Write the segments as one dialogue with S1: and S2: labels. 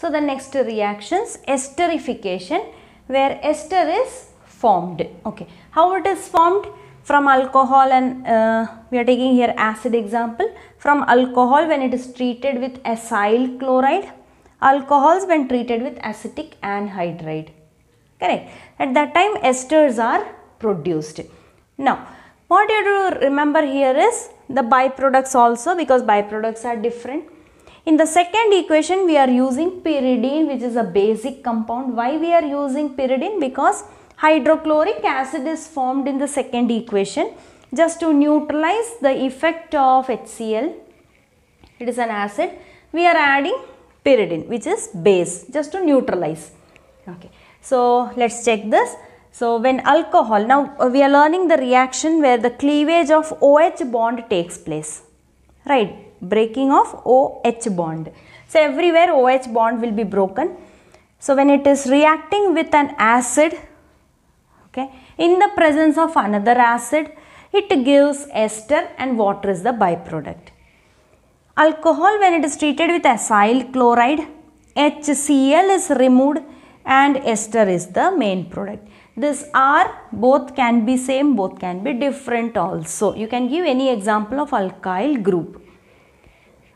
S1: So the next reactions esterification where ester is formed. Okay. How it is formed? From alcohol and uh, we are taking here acid example. From alcohol when it is treated with acyl chloride. Alcohols when treated with acetic anhydride. Correct. At that time esters are produced. Now what you have to remember here is the byproducts also because byproducts are different in the second equation, we are using pyridine which is a basic compound. Why we are using pyridine? Because hydrochloric acid is formed in the second equation just to neutralize the effect of HCl. It is an acid. We are adding pyridine which is base just to neutralize. Okay. So, let us check this. So, when alcohol, now uh, we are learning the reaction where the cleavage of OH bond takes place, right breaking of OH bond. So everywhere OH bond will be broken. So when it is reacting with an acid, okay, in the presence of another acid, it gives ester and water is the byproduct. Alcohol when it is treated with acyl chloride, HCl is removed and ester is the main product. This R both can be same, both can be different also. You can give any example of alkyl group.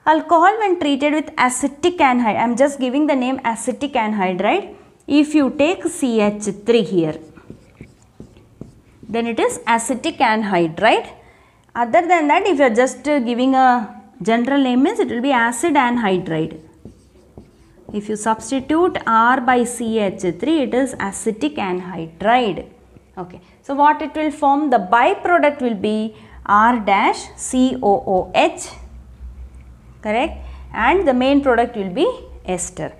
S1: Alcohol when treated with acetic anhydride, I am just giving the name acetic anhydride. If you take CH3 here, then it is acetic anhydride. Other than that, if you are just giving a general name means it will be acid anhydride. If you substitute R by CH3, it is acetic anhydride. Okay. So, what it will form? The byproduct will be R dash COOH correct and the main product will be ester.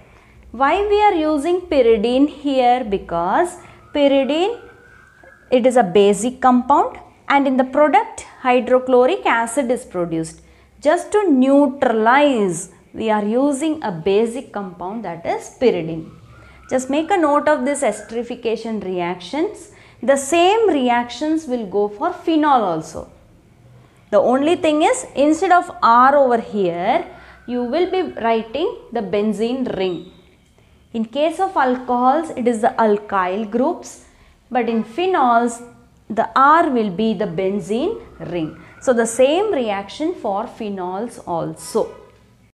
S1: Why we are using pyridine here because pyridine it is a basic compound and in the product hydrochloric acid is produced. Just to neutralize we are using a basic compound that is pyridine. Just make a note of this esterification reactions. The same reactions will go for phenol also. The only thing is instead of R over here, you will be writing the benzene ring. In case of alcohols, it is the alkyl groups. But in phenols, the R will be the benzene ring. So the same reaction for phenols also.